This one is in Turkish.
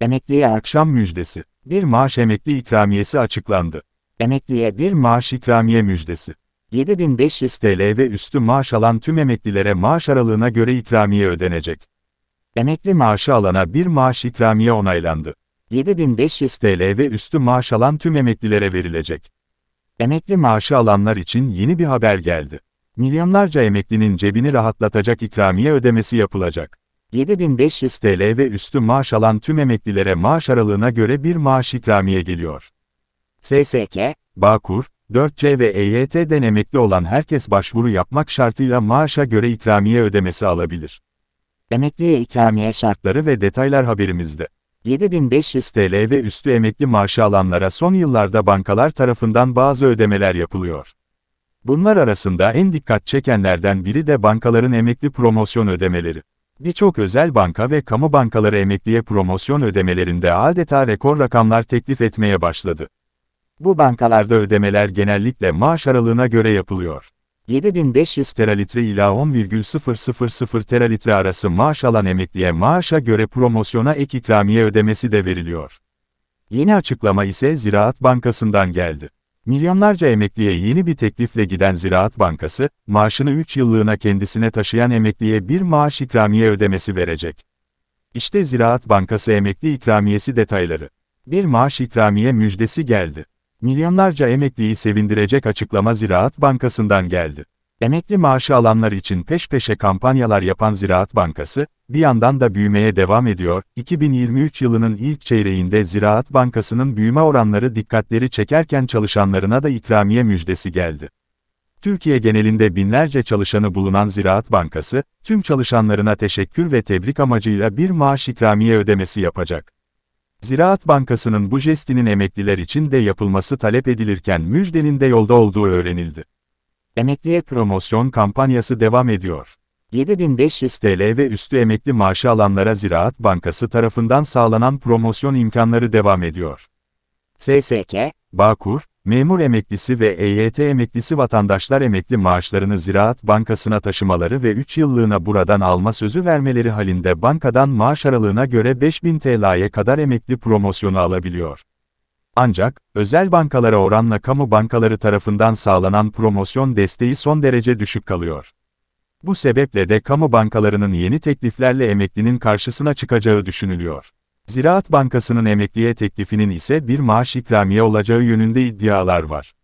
Emekliye akşam müjdesi. Bir maaş emekli ikramiyesi açıklandı. Emekliye bir maaş ikramiye müjdesi. 7500 TL ve üstü maaş alan tüm emeklilere maaş aralığına göre ikramiye ödenecek. Emekli maaşı alana bir maaş ikramiye onaylandı. 7500 TL ve üstü maaş alan tüm emeklilere verilecek. Emekli maaşı alanlar için yeni bir haber geldi. Milyonlarca emeklinin cebini rahatlatacak ikramiye ödemesi yapılacak. 7500 TL ve üstü maaş alan tüm emeklilere maaş aralığına göre bir maaş ikramiye geliyor. SSK, Bağkur, 4C ve EYT'den emekli olan herkes başvuru yapmak şartıyla maaşa göre ikramiye ödemesi alabilir. Emekliye ikramiye şartları ve detaylar haberimizde. 7500 TL ve üstü emekli maaşı alanlara son yıllarda bankalar tarafından bazı ödemeler yapılıyor. Bunlar arasında en dikkat çekenlerden biri de bankaların emekli promosyon ödemeleri. Birçok özel banka ve kamu bankaları emekliye promosyon ödemelerinde adeta rekor rakamlar teklif etmeye başladı. Bu bankalarda ödemeler genellikle maaş aralığına göre yapılıyor. 7500 teralitre ila 10,000 teralitre arası maaş alan emekliye maaşa göre promosyona ek ikramiye ödemesi de veriliyor. Yeni açıklama ise Ziraat Bankası'ndan geldi. Milyonlarca emekliye yeni bir teklifle giden Ziraat Bankası, maaşını 3 yıllığına kendisine taşıyan emekliye bir maaş ikramiye ödemesi verecek. İşte Ziraat Bankası emekli ikramiyesi detayları. Bir maaş ikramiye müjdesi geldi. Milyonlarca emekliyi sevindirecek açıklama Ziraat Bankası'ndan geldi. Emekli maaşı alanlar için peş peşe kampanyalar yapan Ziraat Bankası, bir yandan da büyümeye devam ediyor. 2023 yılının ilk çeyreğinde Ziraat Bankası'nın büyüme oranları dikkatleri çekerken çalışanlarına da ikramiye müjdesi geldi. Türkiye genelinde binlerce çalışanı bulunan Ziraat Bankası, tüm çalışanlarına teşekkür ve tebrik amacıyla bir maaş ikramiye ödemesi yapacak. Ziraat Bankası'nın bu jestinin emekliler için de yapılması talep edilirken müjdenin de yolda olduğu öğrenildi. Emekliye promosyon kampanyası devam ediyor. 7500 TL ve üstü emekli maaşı alanlara Ziraat Bankası tarafından sağlanan promosyon imkanları devam ediyor. SSK, Bağkur, memur emeklisi ve EYT emeklisi vatandaşlar emekli maaşlarını Ziraat Bankası'na taşımaları ve 3 yıllığına buradan alma sözü vermeleri halinde bankadan maaş aralığına göre 5000 TL'ye kadar emekli promosyonu alabiliyor. Ancak, özel bankalara oranla kamu bankaları tarafından sağlanan promosyon desteği son derece düşük kalıyor. Bu sebeple de kamu bankalarının yeni tekliflerle emeklinin karşısına çıkacağı düşünülüyor. Ziraat Bankası'nın emekliye teklifinin ise bir maaş ikramiye olacağı yönünde iddialar var.